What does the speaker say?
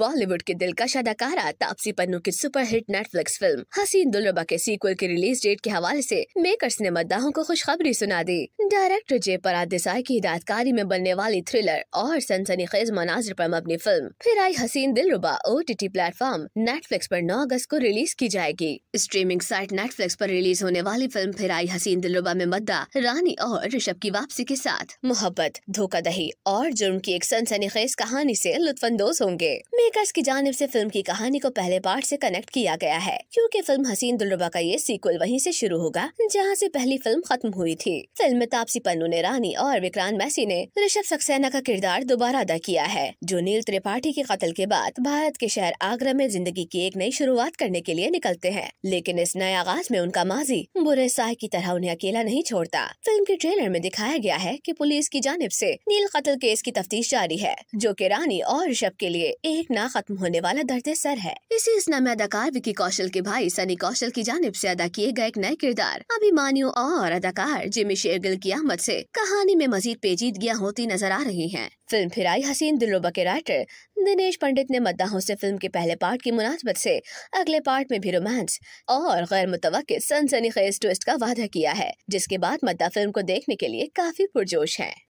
बॉलीवुड के दिलकश अदाकारा तापसी पन्नू की सुपरहिट नेटफ्लिक्स फिल्म हसीन दुलरबा के सीक्वल की रिलीज डेट के हवाले से मेकर्स ने मद्दाहों को खुशखबरी सुना दी डायरेक्टर जय परा देसाई की हिदायतकारी में बनने वाली थ्रिलर और खेज मनाजर आरोप अपनी फिल्म फिर आई Haseen Dillruba O T T platform Netflix आरोप नौ अगस्त को रिलीज की जाएगी स्ट्रीमिंग साइट नेटफ्लिक्स आरोप रिलीज होने वाली फिल्म फिर आई हसीन दिलरुबा में मद्दा रानी और ऋषभ की वापसी के साथ मोहब्बत धोखा दही और जुर्म की एक सनसनी खेज कहानी ऐसी लुत्फानंदोज होंगे मेकर्स की जानब से फिल्म की कहानी को पहले पार्ट से कनेक्ट किया गया है क्योंकि फिल्म हसीन दुलरबा का ये सीक्वल वहीं से शुरू होगा जहां से पहली फिल्म खत्म हुई थी फिल्म में तापसी पन्नू ने रानी और विक्रांत मैसी ने ऋषभ सक्सेना का किरदार दोबारा अदा किया है जो नील त्रिपाठी के कत्ल के बाद भारत के शहर आगरा में जिंदगी की एक नई शुरुआत करने के लिए निकलते हैं लेकिन इस नए आगाज में उनका माजी बुरे साह की तरह उन्हें अकेला नहीं छोड़ता फिल्म के ट्रेलर में दिखाया गया है की पुलिस की जानब ऐसी नील कत्ल केस की तफ्तीश जारी है जो की रानी और ऋषभ के लिए एक ना खत्म होने वाला दर्द सर है इसी नमे अदाकार विकी कौशल के भाई सनी कौशल की जानब ऐसी अदा किए गए एक नए किरदार अभिमानियों और अदाकार जिमी शेरगिल की आमद ऐसी कहानी में मजीद पेचीदगियाँ होती नजर आ रही है फिल्म फिर आई हसीन दिलोबा के राइटर दिनेश पंडित ने मद्दाहों से फिल्म के पहले पार्ट की मुनासबत से अगले पार्ट में भी रोमांस और गैर मुतव सनसनी खेज ट्विस्ट का वादा किया है जिसके बाद मद्दा फिल्म को देखने के लिए काफी पुरजोश है